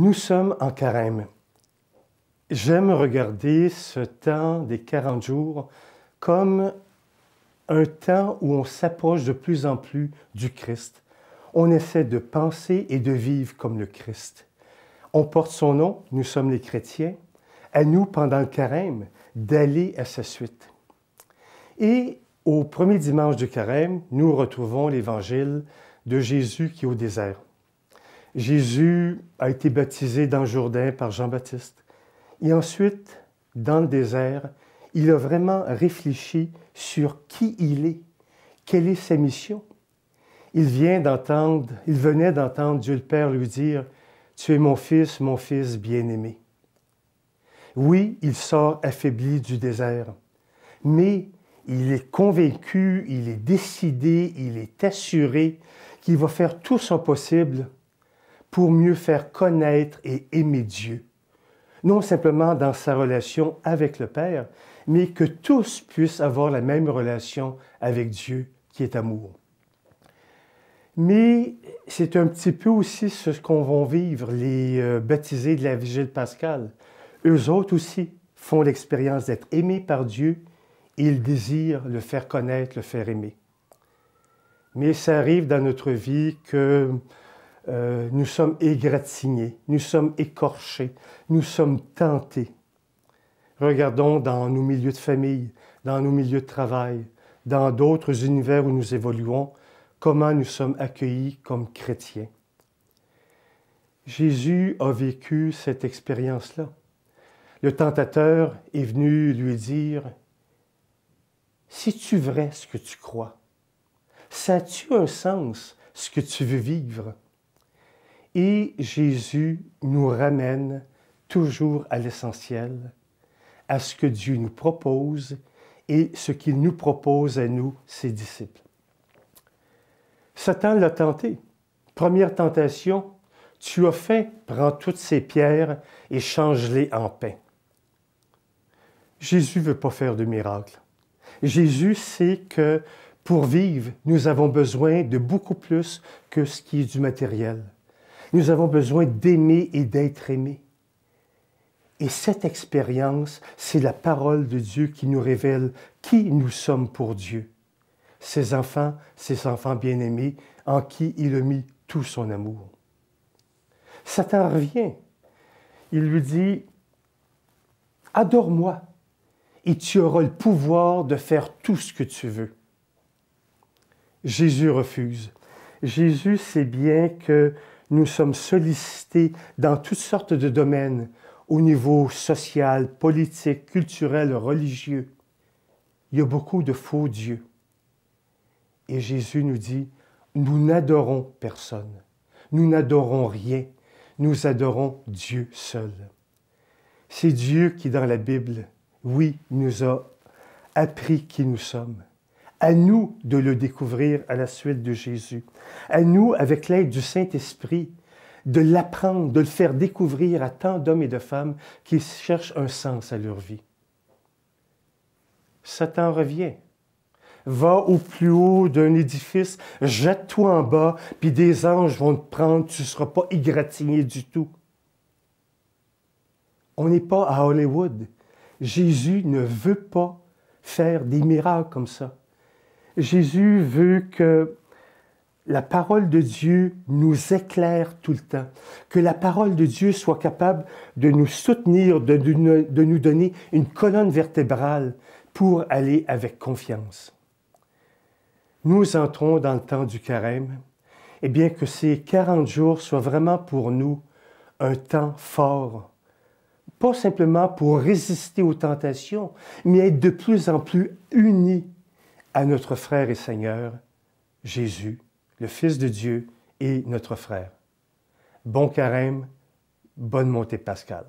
Nous sommes en carême. J'aime regarder ce temps des 40 jours comme un temps où on s'approche de plus en plus du Christ. On essaie de penser et de vivre comme le Christ. On porte son nom, nous sommes les chrétiens. À nous, pendant le carême, d'aller à sa suite. Et au premier dimanche du carême, nous retrouvons l'évangile de Jésus qui est au désert. Jésus a été baptisé dans Jourdain par Jean-Baptiste. Et ensuite, dans le désert, il a vraiment réfléchi sur qui il est, quelle est sa mission. Il vient d'entendre, il venait d'entendre Dieu le Père lui dire, Tu es mon fils, mon fils bien-aimé. Oui, il sort affaibli du désert, mais il est convaincu, il est décidé, il est assuré qu'il va faire tout son possible pour mieux faire connaître et aimer Dieu, non simplement dans sa relation avec le Père, mais que tous puissent avoir la même relation avec Dieu qui est amour. Mais c'est un petit peu aussi ce qu'on vont vivre les euh, baptisés de la Vigile pascale. Eux autres aussi font l'expérience d'être aimés par Dieu et ils désirent le faire connaître, le faire aimer. Mais ça arrive dans notre vie que euh, nous sommes égratignés, nous sommes écorchés, nous sommes tentés. Regardons dans nos milieux de famille, dans nos milieux de travail, dans d'autres univers où nous évoluons, comment nous sommes accueillis comme chrétiens. Jésus a vécu cette expérience-là. Le tentateur est venu lui dire, Si-tu vrai ce que tu crois? Ça tu un sens ce que tu veux vivre? Et Jésus nous ramène toujours à l'essentiel, à ce que Dieu nous propose et ce qu'il nous propose à nous, ses disciples. Satan l'a tenté. Première tentation, tu as faim, prends toutes ces pierres et change-les en pain. Jésus ne veut pas faire de miracle. Jésus sait que pour vivre, nous avons besoin de beaucoup plus que ce qui est du matériel. Nous avons besoin d'aimer et d'être aimés. Et cette expérience, c'est la parole de Dieu qui nous révèle qui nous sommes pour Dieu. Ses enfants, ses enfants bien-aimés, en qui il a mis tout son amour. Satan revient. Il lui dit, Adore-moi et tu auras le pouvoir de faire tout ce que tu veux. Jésus refuse. Jésus sait bien que nous sommes sollicités dans toutes sortes de domaines, au niveau social, politique, culturel, religieux. Il y a beaucoup de faux dieux. Et Jésus nous dit, nous n'adorons personne, nous n'adorons rien, nous adorons Dieu seul. C'est Dieu qui, dans la Bible, oui, nous a appris qui nous sommes. À nous de le découvrir à la suite de Jésus. À nous, avec l'aide du Saint-Esprit, de l'apprendre, de le faire découvrir à tant d'hommes et de femmes qui cherchent un sens à leur vie. Satan revient. Va au plus haut d'un édifice, jette-toi en bas, puis des anges vont te prendre, tu ne seras pas égratigné du tout. On n'est pas à Hollywood. Jésus ne veut pas faire des miracles comme ça. Jésus veut que la parole de Dieu nous éclaire tout le temps, que la parole de Dieu soit capable de nous soutenir, de, nous donner une colonne vertébrale pour aller avec confiance. Nous entrons dans le temps du carême, et eh bien que ces 40 jours soient vraiment pour nous un temps fort, pas simplement pour résister aux tentations, mais être de plus en plus unis à notre frère et Seigneur, Jésus, le Fils de Dieu et notre frère. Bon carême, bonne montée pascale.